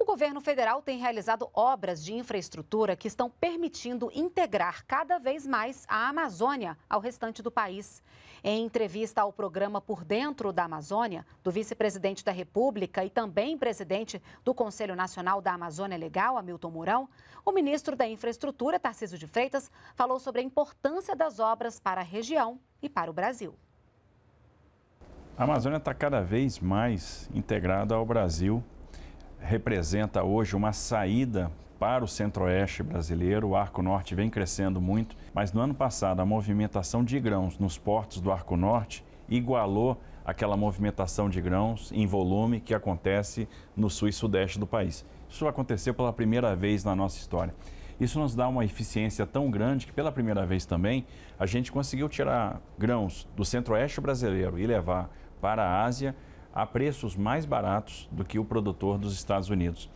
O governo federal tem realizado obras de infraestrutura que estão permitindo integrar cada vez mais a Amazônia ao restante do país. Em entrevista ao programa Por Dentro da Amazônia, do vice-presidente da República e também presidente do Conselho Nacional da Amazônia Legal, Hamilton Mourão, o ministro da Infraestrutura, Tarcísio de Freitas, falou sobre a importância das obras para a região e para o Brasil. A Amazônia está cada vez mais integrada ao Brasil representa hoje uma saída para o centro-oeste brasileiro. O Arco Norte vem crescendo muito, mas no ano passado a movimentação de grãos nos portos do Arco Norte igualou aquela movimentação de grãos em volume que acontece no sul e sudeste do país. Isso aconteceu pela primeira vez na nossa história. Isso nos dá uma eficiência tão grande que, pela primeira vez também, a gente conseguiu tirar grãos do centro-oeste brasileiro e levar para a Ásia a preços mais baratos do que o produtor dos Estados Unidos.